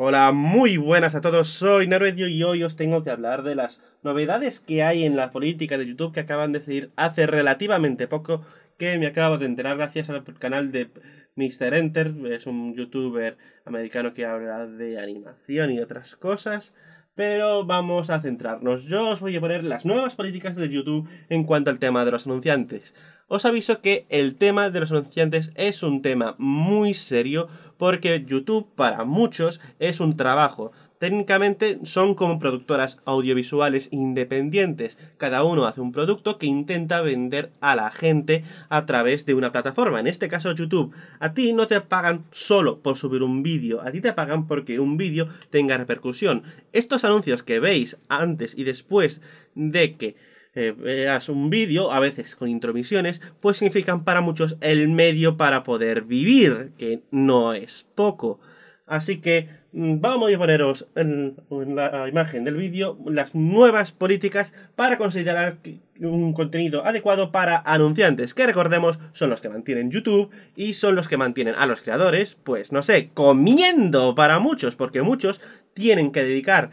Hola, muy buenas a todos, soy Norvedio y hoy os tengo que hablar de las novedades que hay en la política de YouTube que acaban de decir hace relativamente poco, que me acabo de enterar gracias al canal de Mr. Enter, es un youtuber americano que habla de animación y otras cosas, pero vamos a centrarnos. Yo os voy a poner las nuevas políticas de YouTube en cuanto al tema de los anunciantes. Os aviso que el tema de los anunciantes es un tema muy serio, porque YouTube para muchos es un trabajo. Técnicamente son como productoras audiovisuales independientes. Cada uno hace un producto que intenta vender a la gente a través de una plataforma. En este caso YouTube. A ti no te pagan solo por subir un vídeo. A ti te pagan porque un vídeo tenga repercusión. Estos anuncios que veis antes y después de que eh, veas un vídeo, a veces con intromisiones, pues significan para muchos el medio para poder vivir, que no es poco. Así que mm, vamos a poneros en, la imagen del vídeo las nuevas políticas para considerar un contenido adecuado para anunciantes, que recordemos son los que mantienen YouTube y son los que mantienen a los creadores, pues no sé, comiendo para muchos, porque muchos tienen que dedicar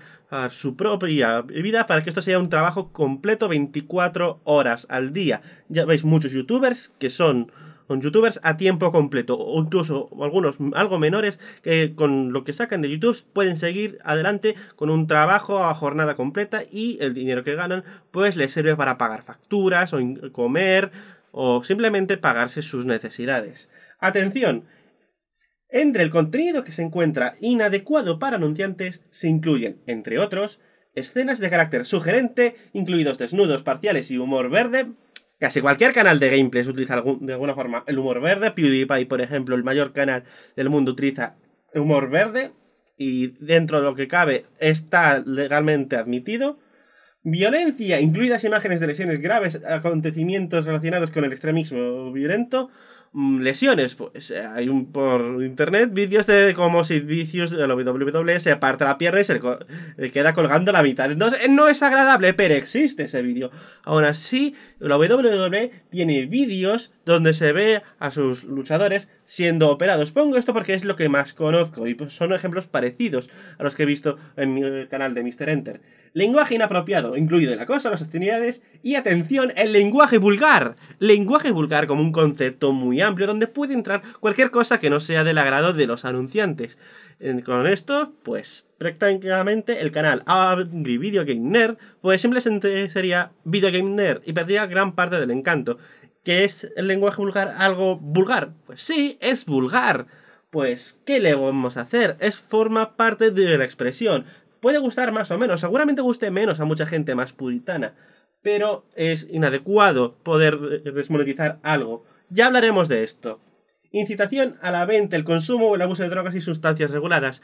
su propia vida para que esto sea un trabajo completo 24 horas al día. Ya veis muchos youtubers que son youtubers a tiempo completo o incluso algunos algo menores que con lo que sacan de YouTube pueden seguir adelante con un trabajo a jornada completa y el dinero que ganan pues les sirve para pagar facturas o comer o simplemente pagarse sus necesidades. Atención, entre el contenido que se encuentra inadecuado para anunciantes se incluyen, entre otros, escenas de carácter sugerente, incluidos desnudos parciales y humor verde. Casi cualquier canal de gameplay utiliza de alguna forma el humor verde. PewDiePie, por ejemplo, el mayor canal del mundo, utiliza humor verde. Y dentro de lo que cabe está legalmente admitido. Violencia, incluidas imágenes de lesiones graves, acontecimientos relacionados con el extremismo violento, Mm, lesiones. Pues eh, hay un por internet vídeos de cómo si de la WWE se parte la pierna y se queda colgando la mitad. Entonces no es agradable, pero existe ese vídeo. Aún así, la WWE tiene vídeos donde se ve a sus luchadores siendo operados. Pongo esto porque es lo que más conozco y pues, son ejemplos parecidos a los que he visto en el eh, canal de Mr. Enter lenguaje inapropiado, incluido la cosa las hostilidades y, atención, el lenguaje vulgar. Lenguaje vulgar como un concepto muy amplio donde puede entrar cualquier cosa que no sea del agrado de los anunciantes. Con esto, pues prácticamente el canal Angry Video Game Nerd, pues simplemente sería Video Game Nerd y perdía gran parte del encanto. ¿Que es el lenguaje vulgar algo vulgar? Pues sí, es vulgar. Pues, ¿qué le vamos a hacer? Es forma parte de la expresión. Puede gustar más o menos, seguramente guste menos a mucha gente más puritana, pero es inadecuado poder desmonetizar algo. Ya hablaremos de esto. Incitación a la venta, el consumo o el abuso de drogas y sustancias reguladas.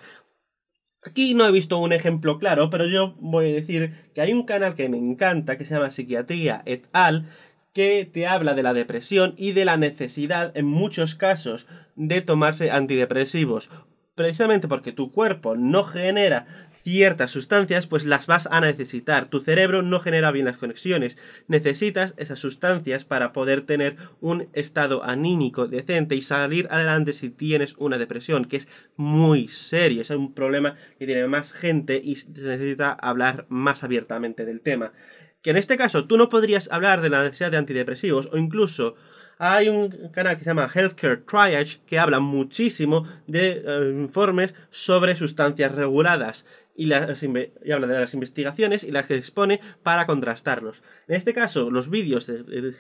Aquí no he visto un ejemplo claro, pero yo voy a decir que hay un canal que me encanta, que se llama Psiquiatría et al, que te habla de la depresión y de la necesidad, en muchos casos, de tomarse antidepresivos. Precisamente porque tu cuerpo no genera ciertas sustancias, pues las vas a necesitar. Tu cerebro no genera bien las conexiones. Necesitas esas sustancias para poder tener un estado anímico decente y salir adelante si tienes una depresión, que es muy serio. Es un problema que tiene más gente y se necesita hablar más abiertamente del tema. Que en este caso tú no podrías hablar de la necesidad de antidepresivos o incluso hay un canal que se llama Healthcare Triage que habla muchísimo de eh, informes sobre sustancias reguladas y, habla de las investigaciones y las que expone para contrastarlos. En este caso, los vídeos de,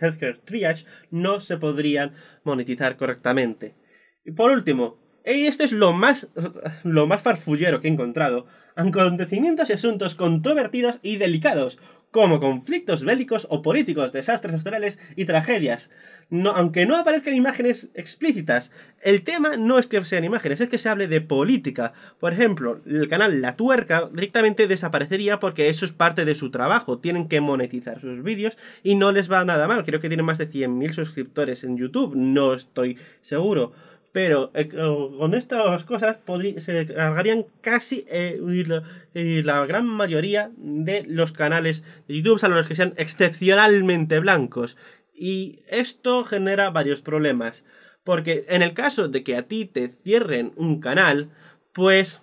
Healthcare Triage no se podrían monetizar correctamente. Y por último, y esto es lo más, lo más farfullero que he encontrado. Acontecimientos y asuntos controvertidos y delicados, como conflictos bélicos o políticos, desastres naturales y tragedias. No, aunque no aparezcan imágenes explícitas, el tema no es que sean imágenes, es que se hable de política. Por ejemplo, el canal La Tuerca directamente desaparecería porque eso es parte de su trabajo, tienen que monetizar sus vídeos y no les va nada mal. Creo que tienen más de 100.000 suscriptores en YouTube, no estoy seguro. Pero eh, con estas cosas se cargarían casi eh, la, la, gran mayoría de los canales de YouTube, salvo los que sean excepcionalmente blancos. Y esto genera varios problemas. Porque en el caso de que a ti te cierren un canal, pues,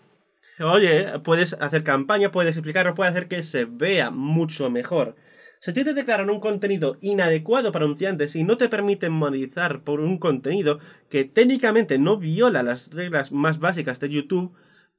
oye, puedes hacer campaña, puedes explicarlo, puedes hacer que se vea mucho mejor. Si te declaran un contenido inadecuado para anunciantes y no te permiten monetizar por un contenido que técnicamente no viola las reglas más básicas de YouTube,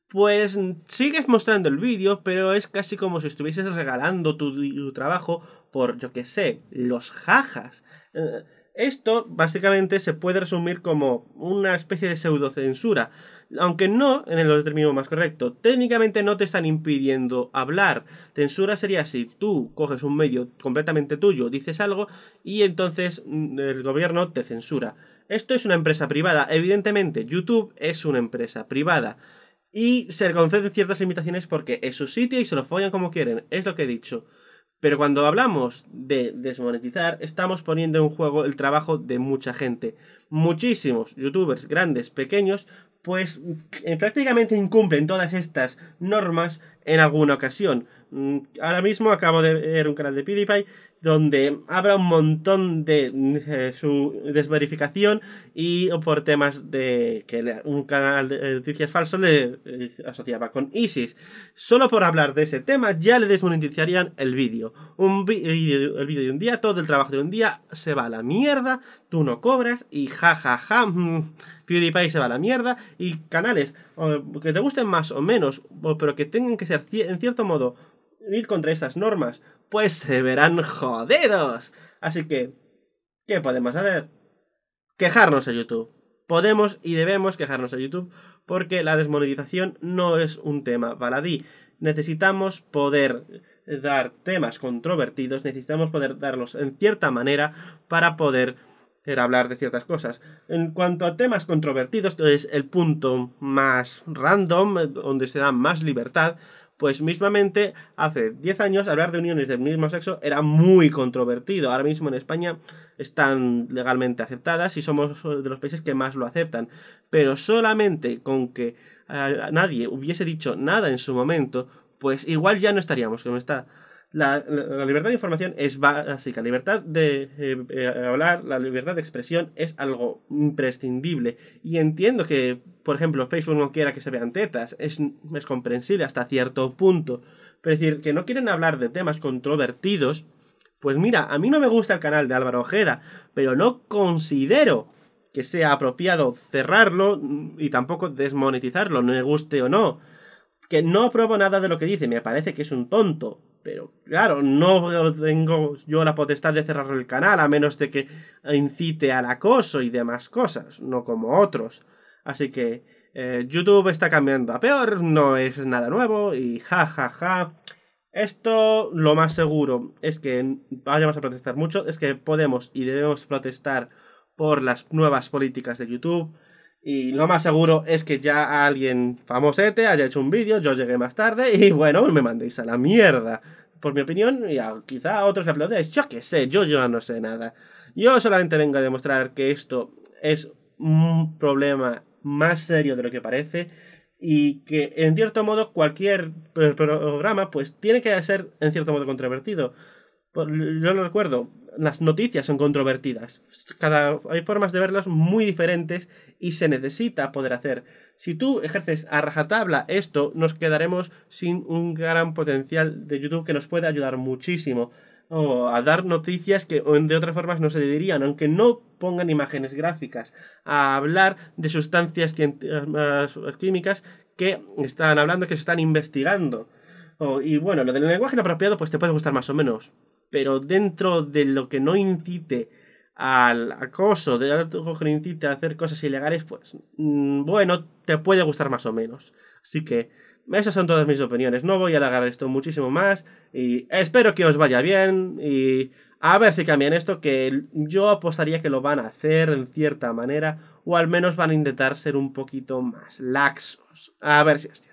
pues sigues mostrando el vídeo, pero es casi como si estuvieses regalando tu, trabajo por, yo qué sé, los jajas. Eh, esto básicamente se puede resumir como una especie de pseudocensura, aunque no en el término más correcto. Técnicamente no te están impidiendo hablar. Censura sería si tú coges un medio completamente tuyo, dices algo y entonces mm, el gobierno te censura. Esto es una empresa privada, evidentemente YouTube es una empresa privada. Y se le conceden ciertas limitaciones porque es su sitio y se lo follan como quieren, es lo que he dicho. Pero cuando hablamos de desmonetizar, estamos poniendo en juego el trabajo de mucha gente. Muchísimos youtubers, grandes, pequeños, pues eh, prácticamente incumplen todas estas normas en alguna ocasión. Mm, ahora mismo acabo de ver un canal de PewDiePie donde habrá un montón de eh, su desverificación y por temas de que un canal de eh, noticias falso le eh, asociaba con ISIS. Solo por hablar de ese tema ya le desmonetizarían el vídeo. Un vídeo, el vídeo de un día, todo el trabajo de un día se va a la mierda, tú no cobras y jajaja, ja, ja, mm, PewDiePie se va a la mierda y canales que te gusten más o menos, pero que tengan que ser en cierto modo ir contra estas normas, pues se verán jodidos. Así que, ¿qué podemos hacer? Quejarnos a YouTube. Podemos y debemos quejarnos a YouTube porque la desmonetización no es un tema baladí. Necesitamos poder dar temas controvertidos, necesitamos poder darlos en cierta manera para poder eh, hablar de ciertas cosas. En cuanto a temas controvertidos, es el punto más random, eh, donde se da más libertad, pues mismamente, hace 10 años hablar de uniones del mismo sexo era muy controvertido. Ahora mismo en España están legalmente aceptadas y somos de los países que más lo aceptan. Pero solamente con que eh, nadie hubiese dicho nada en su momento, pues igual ya no estaríamos como está. La, libertad de información es básica, la libertad de eh, eh, hablar, la libertad de expresión es algo imprescindible. Y entiendo que por ejemplo, Facebook no quiera que se vean tetas, es, comprensible hasta cierto punto. Pero decir, que no quieren hablar de temas controvertidos, pues mira, a mí no me gusta el canal de Álvaro Ojeda, pero no considero que sea apropiado cerrarlo y tampoco desmonetizarlo, no me guste o no. Que no apruebo nada de lo que dice, me parece que es un tonto. Pero claro, no tengo yo la potestad de cerrar el canal a menos de que incite al acoso y demás cosas, no como otros. Así que eh, YouTube está cambiando a peor, no es nada nuevo y ja, ja, ja. Esto lo más seguro es que vayamos a protestar mucho, es que podemos y debemos protestar por las nuevas políticas de YouTube. Y lo más seguro es que ya alguien famosete haya hecho un vídeo, yo llegué más tarde y bueno, me mandéis a la mierda. Por mi opinión, y quizá a otros le aplaudéis, yo qué sé, yo, yo no sé nada. Yo solamente vengo a demostrar que esto es un problema más serio de lo que parece y que en cierto modo cualquier programa pues tiene que ser en cierto modo controvertido. Yo lo recuerdo, las noticias son controvertidas. hay formas de verlas muy diferentes y se necesita poder hacer. Si tú ejerces a rajatabla esto, nos quedaremos sin un gran potencial de YouTube que nos puede ayudar muchísimo o a dar noticias que de otras formas no se dirían, aunque no pongan imágenes gráficas, a hablar de sustancias eh, químicas que están hablando, que se están investigando. y bueno, lo del lenguaje apropiado pues te puede gustar más o menos, pero dentro de lo que no incite al acoso, de lo que no incite a hacer cosas ilegales, pues mm, bueno, te puede gustar más o menos. Así que esas son todas mis opiniones. No voy a alargar esto muchísimo más. Y espero que os vaya bien. Y a ver si cambian esto. Que yo apostaría que lo van a hacer en cierta manera. O al menos van a intentar ser un poquito más laxos. A ver si es